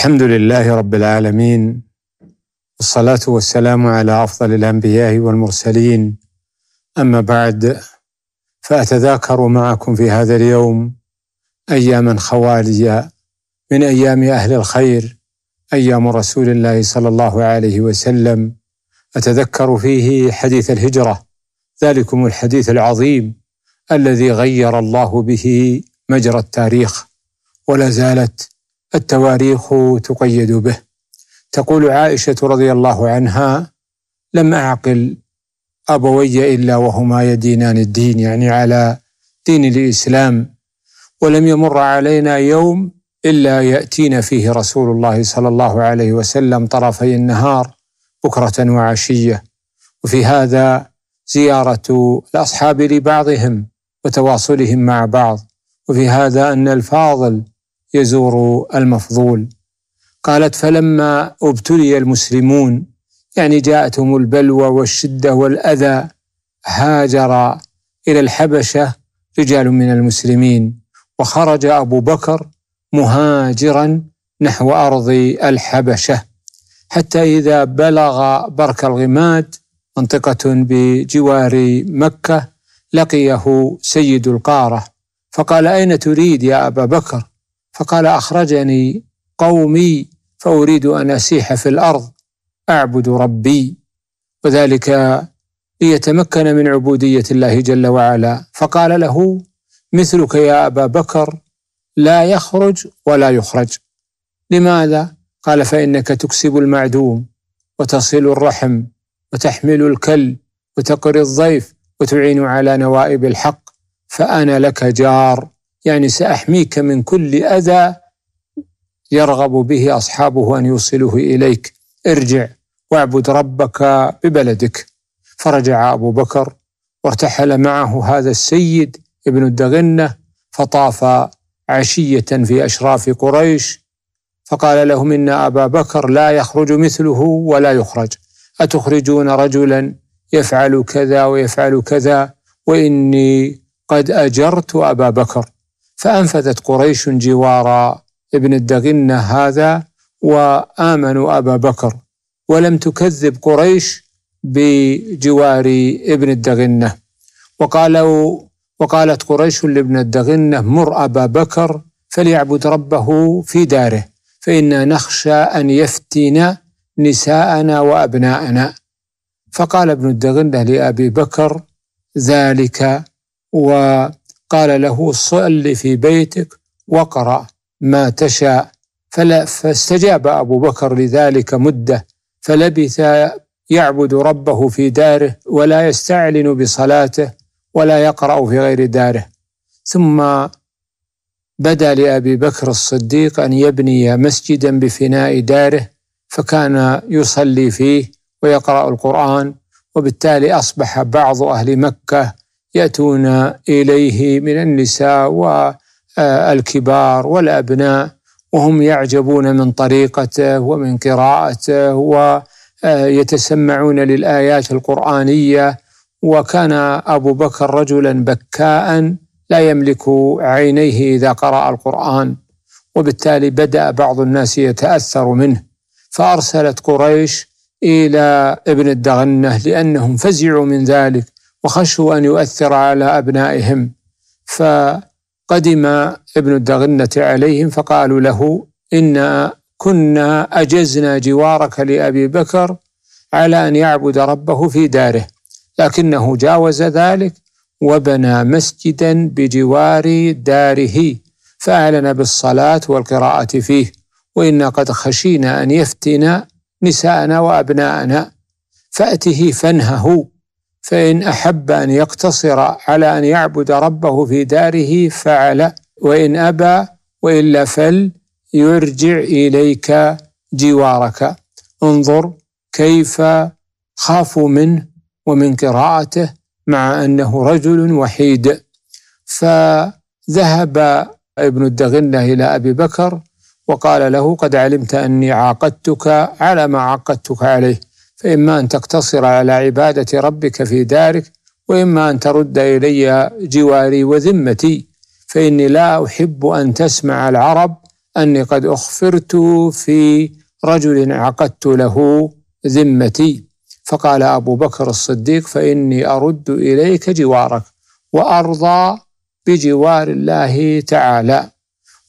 الحمد لله رب العالمين والصلاة والسلام على أفضل الأنبياء والمرسلين أما بعد فأتذاكر معكم في هذا اليوم أياما خوالي من أيام أهل الخير أيام رسول الله صلى الله عليه وسلم أتذكر فيه حديث الهجرة ذلكم الحديث العظيم الذي غير الله به مجرى التاريخ ولا زالت التواريخ تقيد به تقول عائشه رضي الله عنها لم اعقل ابوي الا وهما يدينان الدين يعني على دين الاسلام ولم يمر علينا يوم الا ياتينا فيه رسول الله صلى الله عليه وسلم طرفي النهار بكره وعشيه وفي هذا زياره الاصحاب لبعضهم وتواصلهم مع بعض وفي هذا ان الفاضل يزور المفضول قالت فلما ابتلي المسلمون يعني جاءتهم البلوى والشده والاذى هاجر الى الحبشه رجال من المسلمين وخرج ابو بكر مهاجرا نحو ارض الحبشه حتى اذا بلغ برك الغماد منطقه بجوار مكه لقيه سيد القاره فقال اين تريد يا ابا بكر فقال أخرجني قومي فأريد أن أسيح في الأرض أعبد ربي وذلك ليتمكن من عبودية الله جل وعلا فقال له مثلك يا أبا بكر لا يخرج ولا يخرج لماذا؟ قال فإنك تكسب المعدوم وتصل الرحم وتحمل الكل وتقري الضيف وتعين على نوائب الحق فأنا لك جار يعني ساحميك من كل اذى يرغب به اصحابه ان يوصله اليك ارجع واعبد ربك ببلدك فرجع ابو بكر وارتحل معه هذا السيد ابن الدغنه فطاف عشيه في اشراف قريش فقال لهم ان ابا بكر لا يخرج مثله ولا يخرج اتخرجون رجلا يفعل كذا ويفعل كذا واني قد اجرت ابا بكر فأنفذت قريش جوار ابن الدغنة هذا وآمنوا أبا بكر ولم تكذب قريش بجوار ابن الدغنة وقالوا وقالت قريش لابن الدغنة مر أبا بكر فليعبد ربه في داره فإنا نخشى أن يفتن نساءنا وأبناءنا فقال ابن الدغنة لأبي بكر ذلك و قال له صل في بيتك وقرأ ما تشاء فلا فاستجاب أبو بكر لذلك مدة فلبث يعبد ربه في داره ولا يستعلن بصلاته ولا يقرأ في غير داره ثم بدا لأبي بكر الصديق أن يبني مسجدا بفناء داره فكان يصلي فيه ويقرأ القرآن وبالتالي أصبح بعض أهل مكة يأتون إليه من النساء والكبار آه، والأبناء وهم يعجبون من طريقته ومن قراءته ويتسمعون آه، للآيات القرآنية وكان أبو بكر رجلا بكاء لا يملك عينيه إذا قرأ القرآن وبالتالي بدأ بعض الناس يتأثر منه فأرسلت قريش إلى ابن الدغنة لأنهم فزعوا من ذلك وخشوا أن يؤثر على أبنائهم فقدم ابن الدغنة عليهم فقالوا له إنا كنا أجزنا جوارك لأبي بكر على أن يعبد ربه في داره لكنه جاوز ذلك وبنى مسجدا بجوار داره فأعلن بالصلاة والقراءة فيه وإنا قد خشينا أن يفتن نساءنا وأبناءنا فأته فانهه فإن أحب أن يقتصر على أن يعبد ربه في داره فعل وإن أبى وإلا فل يرجع إليك جوارك انظر كيف خافوا منه ومن قراءته مع أنه رجل وحيد فذهب ابن الدغنة إلى أبي بكر وقال له قد علمت أني عاقدتك على ما عاقدتك عليه فإما أن تقتصر على عبادة ربك في دارك وإما أن ترد إلي جواري وذمتي فإني لا أحب أن تسمع العرب أني قد أخفرت في رجل عقدت له ذمتي فقال أبو بكر الصديق فإني أرد إليك جوارك وأرضى بجوار الله تعالى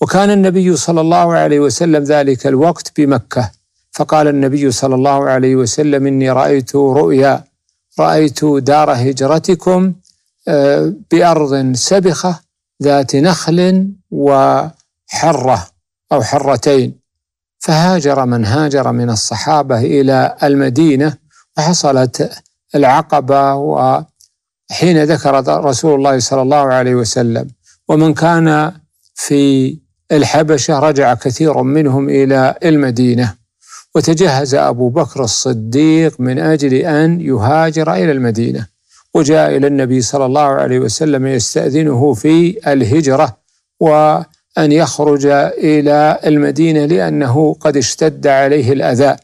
وكان النبي صلى الله عليه وسلم ذلك الوقت بمكة فقال النبي صلى الله عليه وسلم إني رأيت رؤيا رأيت دار هجرتكم آه، بأرض سبخة ذات نخل وحرة أو حرتين فهاجر من هاجر من الصحابة إلى المدينة وحصلت العقبة وحين ذكر رسول الله صلى الله عليه وسلم ومن كان في الحبشة رجع كثير منهم إلى المدينة وتجهز أبو بكر الصديق من أجل أن يهاجر إلى المدينة وجاء إلى النبي صلى الله عليه وسلم يستأذنه في الهجرة وأن يخرج إلى المدينة لأنه قد اشتد عليه الأذى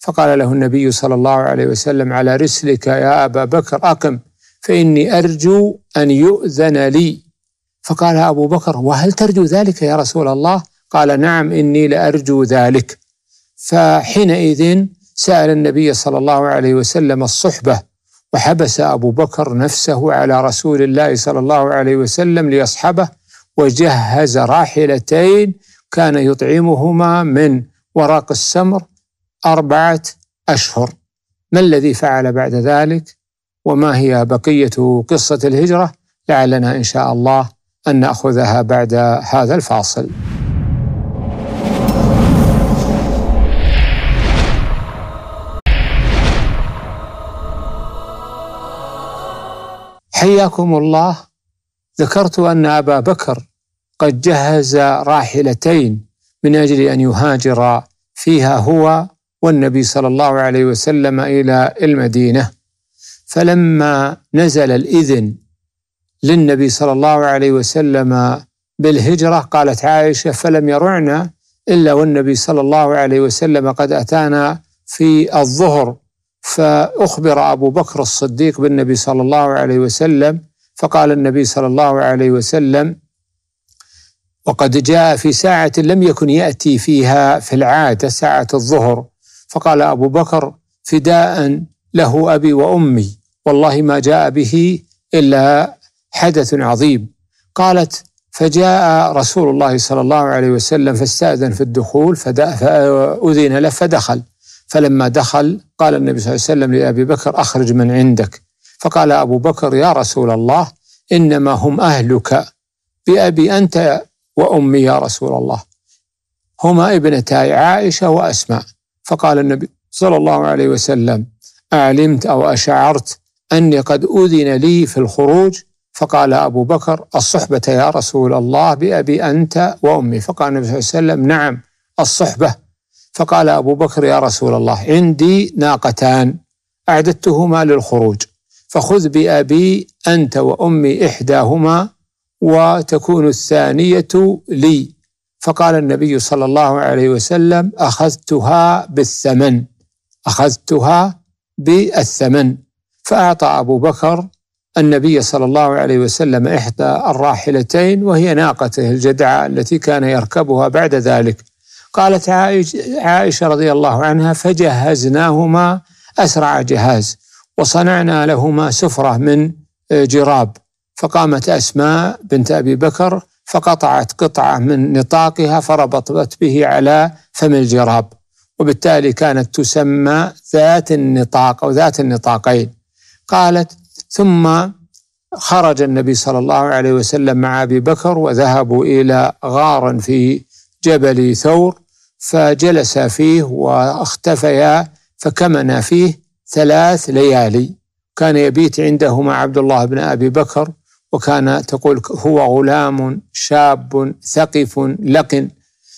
فقال له النبي صلى الله عليه وسلم على رسلك يا أبا بكر أقم فإني أرجو أن يؤذن لي فقال أبو بكر وهل ترجو ذلك يا رسول الله قال نعم إني لأرجو ذلك فحينئذ سأل النبي صلى الله عليه وسلم الصحبة وحبس أبو بكر نفسه على رسول الله صلى الله عليه وسلم ليصحبه وجهز راحلتين كان يطعمهما من وراق السمر أربعة أشهر ما الذي فعل بعد ذلك وما هي بقية قصة الهجرة لعلنا إن شاء الله أن نأخذها بعد هذا الفاصل حياكم الله ذكرت أن أبا بكر قد جهز راحلتين من أجل أن يهاجر فيها هو والنبي صلى الله عليه وسلم إلى المدينة فلما نزل الإذن للنبي صلى الله عليه وسلم بالهجرة قالت عائشة فلم يرعنا إلا والنبي صلى الله عليه وسلم قد أتانا في الظهر فأخبر أبو بكر الصديق بالنبي صلى الله عليه وسلم فقال النبي صلى الله عليه وسلم وقد جاء في ساعة لم يكن يأتي فيها في العادة ساعة الظهر فقال أبو بكر فداء له أبي وأمي والله ما جاء به إلا حدث عظيم قالت فجاء رسول الله صلى الله عليه وسلم فاستأذن في الدخول فأذن له فدخل فلما دخل قال النبي صلى الله عليه وسلم لأبي بكر أخرج من عندك فقال أبو بكر يا رسول الله إنما هم أهلك بأبي أنت وأمي يا رسول الله هما ابنتاي عائشة وأسماء فقال النبي صلى الله عليه وسلم أعلمت أو أشعرت أني قد أذن لي في الخروج فقال أبو بكر الصحبة يا رسول الله بأبي أنت وأمي فقال النبي صلى الله عليه وسلم نعم الصحبة فقال أبو بكر يا رسول الله عندي ناقتان أعددتهما للخروج فخذ بأبي أنت وأمي إحداهما وتكون الثانية لي فقال النبي صلى الله عليه وسلم أخذتها بالثمن أخذتها بالثمن فأعطى أبو بكر النبي صلى الله عليه وسلم إحدى الراحلتين وهي ناقته الجدعة التي كان يركبها بعد ذلك قالت عائشة رضي الله عنها فجهزناهما أسرع جهاز وصنعنا لهما سفرة من آه، جراب فقامت أسماء بنت أبي بكر فقطعت قطعة من نطاقها فربطت به على فم الجراب وبالتالي كانت تسمى ذات النطاق أو ذات النطاقين قالت ثم خرج النبي صلى الله عليه وسلم مع أبي بكر وذهبوا إلى غار في جبل ثور فجلس فيه واختفيا فكمنا فيه ثلاث ليالي كان يبيت عنده مع عبد الله بن ابي بكر وكان تقول هو غلام شاب ثقف لقن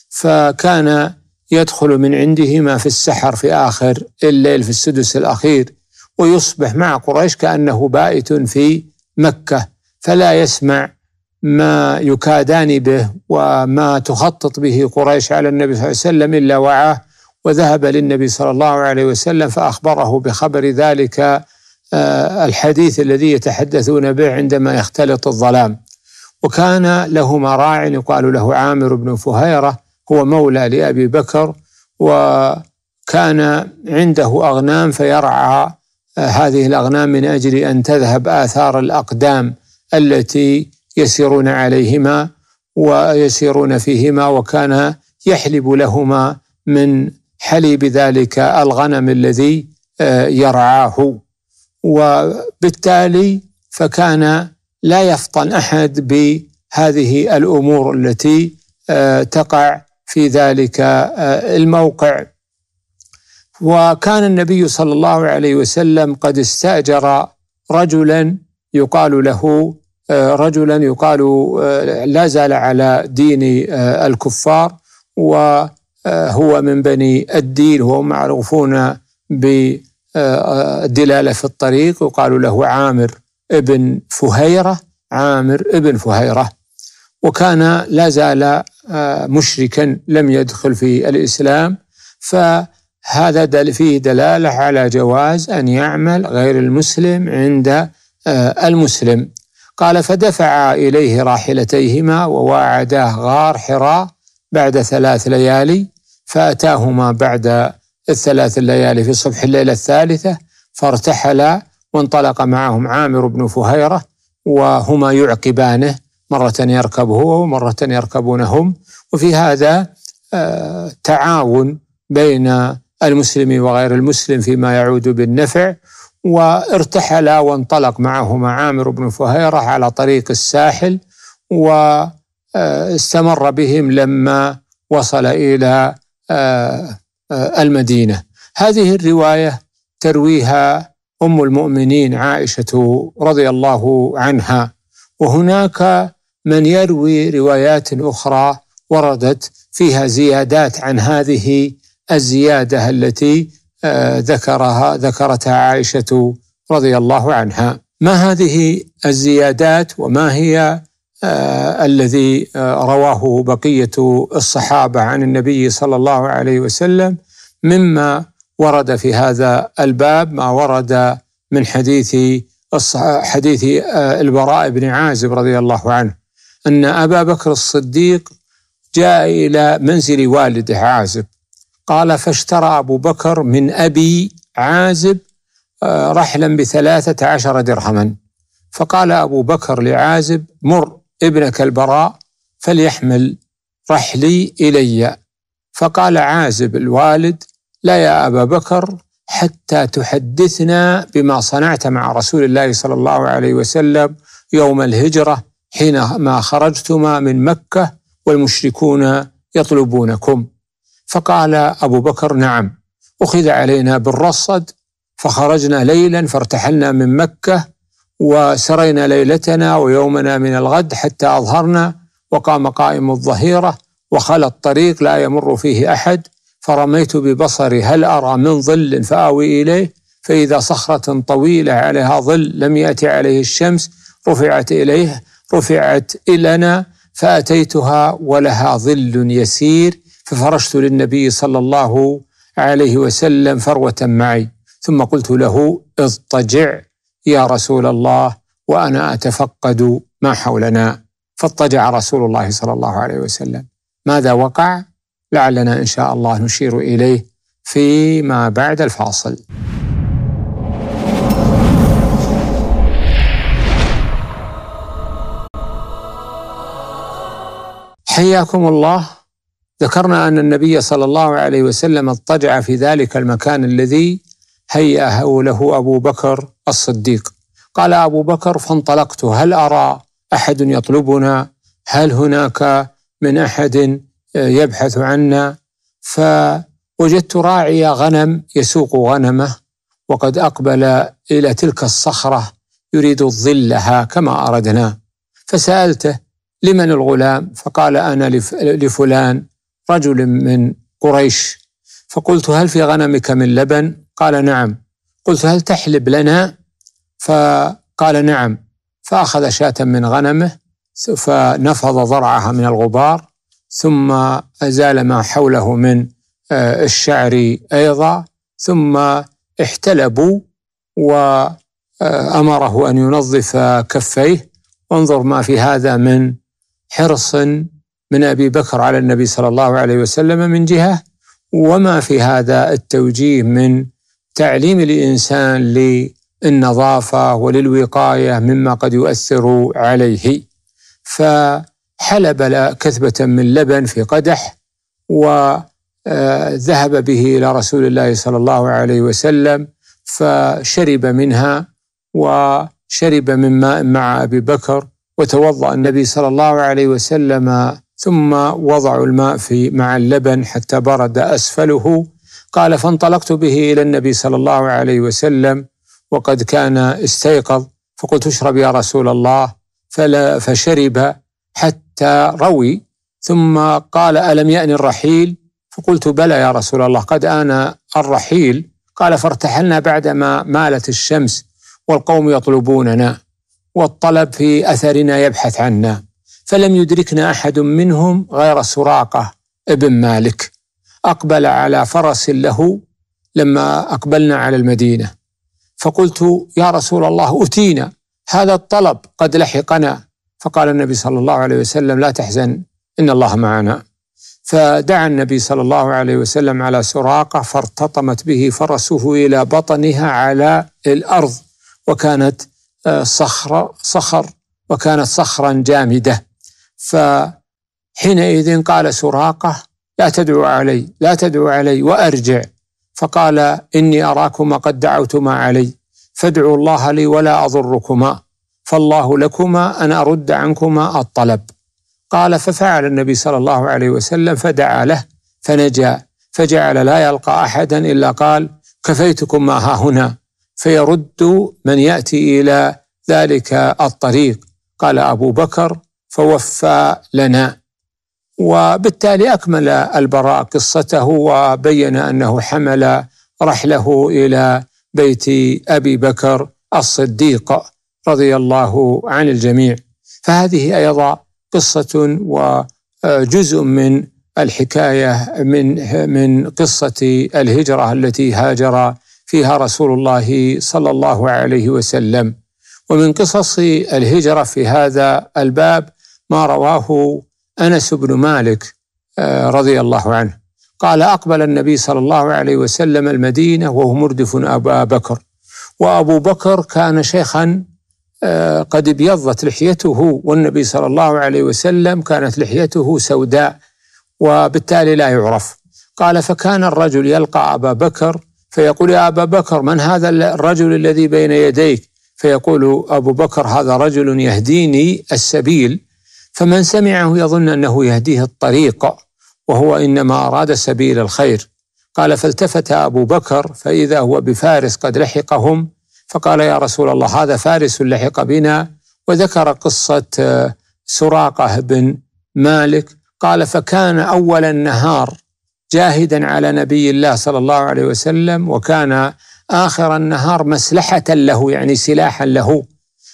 فكان يدخل من عندهما في السحر في اخر الليل في السدس الاخير ويصبح مع قريش كانه بائت في مكه فلا يسمع ما يكادان به وما تخطط به قريش على النبي صلى الله عليه وسلم إلا وعاه وذهب للنبي صلى الله عليه وسلم فأخبره بخبر ذلك آه، الحديث الذي يتحدثون به عندما يختلط الظلام وكان لهما راع يقال له عامر بن فهيرة هو مولى لأبي بكر وكان عنده أغنام فيرعى آه، هذه الأغنام من أجل أن تذهب آثار الأقدام التي يسيرون عليهما ويسيرون فيهما وكان يحلب لهما من حليب ذلك الغنم الذي آه، يرعاه وبالتالي فكان لا يفطن احد بهذه الامور التي آه، تقع في ذلك آه، الموقع وكان النبي صلى الله عليه وسلم قد استاجر رجلا يقال له رجلا يقال آه، لا زال على دين آه، الكفار وهو من بني الدين وهم معروفون بالدلالة في الطريق يقال له عامر ابن فهيرة عامر ابن فهيرة وكان لا زال آه، مشركا لم يدخل في الإسلام فهذا دل فيه دلالة على جواز أن يعمل غير المسلم عند المسلم قال فدفع إليه راحلتيهما وواعداه غار حراء بعد ثلاث ليالي فأتاهما بعد الثلاث الليالي في صبح الليلة الثالثة فارتحلا وانطلق معهم عامر بن فهيرة وهما يعقبانه مرة يركب هو ومرة يركبون هم وفي هذا آه، تعاون بين المسلم وغير المسلم فيما يعود بالنفع وارتحل وانطلق معهما عامر بن فهيرة على طريق الساحل واستمر آه، بهم لما وصل إلى آه، آه، المدينة هذه الرواية ترويها أم المؤمنين عائشة رضي الله عنها وهناك من يروي روايات أخرى وردت فيها زيادات عن هذه الزيادة التي آه، ذكرها ذكرتها عائشة رضي الله عنها ما هذه الزيادات وما هي آه، الذي آه، رواه بقية الصحابة عن النبي صلى الله عليه وسلم مما ورد في هذا الباب ما ورد من حديث حديث البراء بن عازب رضي الله عنه أن أبا بكر الصديق جاء إلى منزل والده عازب قال فاشترى أبو بكر من أبي عازب آه، رحلا بثلاثة عشر درهما فقال أبو بكر لعازب مر ابنك البراء فليحمل رحلي إلي فقال عازب الوالد لا يا أبا بكر حتى تحدثنا بما صنعت مع رسول الله صلى الله عليه وسلم يوم الهجرة حينما خرجتما من مكة والمشركون يطلبونكم فقال أبو بكر نعم أخذ علينا بالرصد فخرجنا ليلا فارتحلنا من مكة وسرينا ليلتنا ويومنا من الغد حتى أظهرنا وقام قائم الظهيرة وخلى الطريق لا يمر فيه أحد فرميت ببصري هل أرى من ظل فآوي إليه فإذا صخرة طويلة عليها ظل لم يأتي عليه الشمس رفعت إليه رفعت الينا فأتيتها ولها ظل يسير ففرشت للنبي صلى الله عليه وسلم فروة معي ثم قلت له اضطجع يا رسول الله وأنا أتفقد ما حولنا فاضطجع رسول الله صلى الله عليه وسلم ماذا وقع؟ لعلنا إن شاء الله نشير إليه فيما بعد الفاصل حياكم الله ذكرنا أن النبي صلى الله عليه وسلم اضطجع في ذلك المكان الذي هيأه له أبو بكر الصديق قال أبو بكر فانطلقت هل أرى أحد يطلبنا هل هناك من أحد يبحث عنا فوجدت راعي غنم يسوق غنمه وقد أقبل إلى تلك الصخرة يريد ظلها كما أردنا فسألته لمن الغلام فقال أنا لفلان رجل من قريش فقلت هل في غنمك من لبن قال نعم قلت هل تحلب لنا فقال نعم فأخذ شاة من غنمه فنفض ضرعها من الغبار ثم أزال ما حوله من آه، الشعر أيضا ثم احتلبوا وأمره آه، أن ينظف كفيه وانظر ما في هذا من حرص من ابي بكر على النبي صلى الله عليه وسلم من جهه وما في هذا التوجيه من تعليم الانسان للنظافه وللوقايه مما قد يؤثر عليه فحلب كثبه من لبن في قدح وذهب آه، به الى رسول الله صلى الله عليه وسلم فشرب منها وشرب من ماء مع ابي بكر وتوضا النبي صلى الله عليه وسلم ثم وضعوا الماء في مع اللبن حتى برد اسفله قال فانطلقت به الى النبي صلى الله عليه وسلم وقد كان استيقظ فقلت اشرب يا رسول الله فلا فشرب حتى روي ثم قال الم يأن الرحيل فقلت بلى يا رسول الله قد آن الرحيل قال فارتحلنا بعدما مالت الشمس والقوم يطلبوننا والطلب في اثرنا يبحث عنا فلم يدركنا احد منهم غير سراقه ابن مالك اقبل على فرس له لما اقبلنا على المدينه فقلت يا رسول الله اتينا هذا الطلب قد لحقنا فقال النبي صلى الله عليه وسلم لا تحزن ان الله معنا فدعا النبي صلى الله عليه وسلم على سراقه فارتطمت به فرسه الى بطنها على الارض وكانت آه، صخره صخر وكانت صخرا جامده فحينئذ قال سراقة لا تدعو علي لا تدعو علي وأرجع فقال إني أراكما قد دعوتما علي فادعوا الله لي ولا أضركما فالله لكما أن أرد عنكما الطلب قال ففعل النبي صلى الله عليه وسلم فدعا له فنجا فجعل لا يلقى أحدا إلا قال كفيتكم ما ها هنا فيرد من يأتي إلى ذلك الطريق قال أبو بكر فوفى لنا وبالتالي اكمل البراء قصته وبين انه حمل رحله الى بيت ابي بكر الصديق رضي الله عن الجميع فهذه ايضا قصه وجزء من الحكايه من من قصه الهجره التي هاجر فيها رسول الله صلى الله عليه وسلم ومن قصص الهجره في هذا الباب ما رواه انس بن مالك آه، رضي الله عنه قال اقبل النبي صلى الله عليه وسلم المدينه وهو مردف ابا بكر وابو بكر كان شيخا آه، قد ابيضت لحيته والنبي صلى الله عليه وسلم كانت لحيته سوداء وبالتالي لا يعرف قال فكان الرجل يلقى ابا بكر فيقول يا ابا بكر من هذا الرجل الذي بين يديك فيقول ابو بكر هذا رجل يهديني السبيل فمن سمعه يظن انه يهديه الطريق وهو انما اراد سبيل الخير قال فالتفت ابو بكر فاذا هو بفارس قد لحقهم فقال يا رسول الله هذا فارس لحق بنا وذكر قصه آه، سراقه بن مالك قال فكان اول النهار جاهدا على نبي الله صلى الله عليه وسلم وكان اخر النهار مسلحه له يعني سلاحا له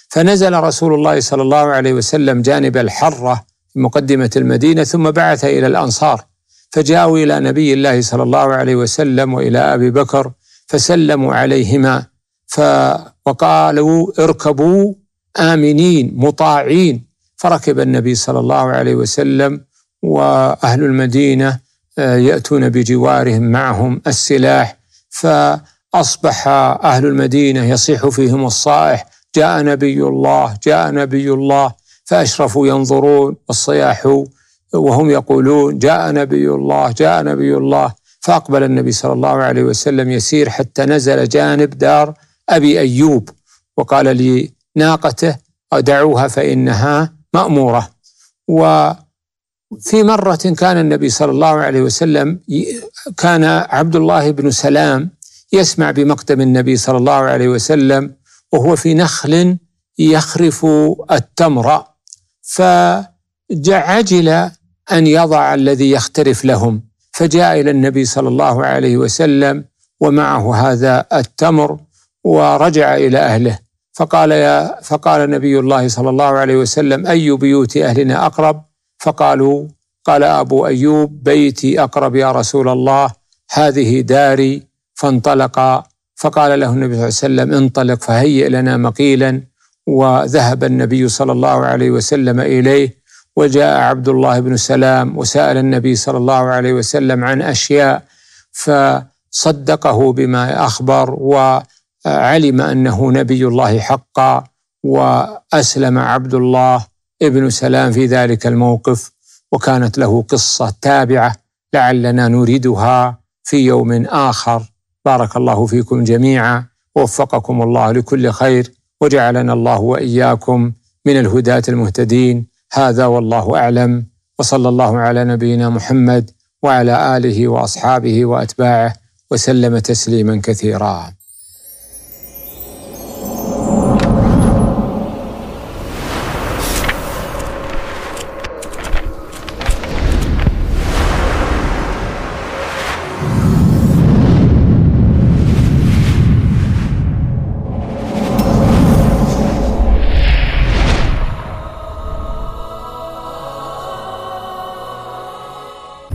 فنزل رسول الله صلى الله عليه وسلم جانب الحرة مقدمة المدينة ثم بعث إلى الأنصار فجاءوا إلى نبي الله صلى الله عليه وسلم وإلى أبي بكر فسلموا عليهما ف وقالوا اركبوا آمنين مطاعين فركب النبي صلى الله عليه وسلم وأهل المدينة آه، يأتون بجوارهم معهم السلاح فأصبح أهل المدينة يصيح فيهم الصائح جاء نبي الله جاء نبي الله فأشرفوا ينظرون والصياح وهم يقولون جاء نبي الله جاء نبي الله فأقبل النبي صلى الله عليه وسلم يسير حتى نزل جانب دار أبي أيوب وقال لناقته دعوها فإنها مأمورة وفي مرة كان النبي صلى الله عليه وسلم كان عبد الله بن سلام يسمع بمقدم النبي صلى الله عليه وسلم وهو في نخل يخرف التمر فعجل أن يضع الذي يخترف لهم فجاء إلى النبي صلى الله عليه وسلم ومعه هذا التمر ورجع إلى أهله فقال يا فقال نبي الله صلى الله عليه وسلم أي بيوت أهلنا أقرب فقالوا قال أبو أيوب بيتي أقرب يا رسول الله هذه داري فانطلق فقال له النبي صلى الله عليه وسلم انطلق فهيئ لنا مقيلا وذهب النبي صلى الله عليه وسلم إليه وجاء عبد الله بن سلام وسأل النبي صلى الله عليه وسلم عن أشياء فصدقه بما أخبر وعلم أنه نبي الله حقا وأسلم عبد الله ابن سلام في ذلك الموقف وكانت له قصة تابعة لعلنا نريدها في يوم آخر بارك الله فيكم جميعا ووفقكم الله لكل خير وجعلنا الله واياكم من الهداة المهتدين هذا والله اعلم وصلى الله على نبينا محمد وعلى اله واصحابه واتباعه وسلم تسليما كثيرا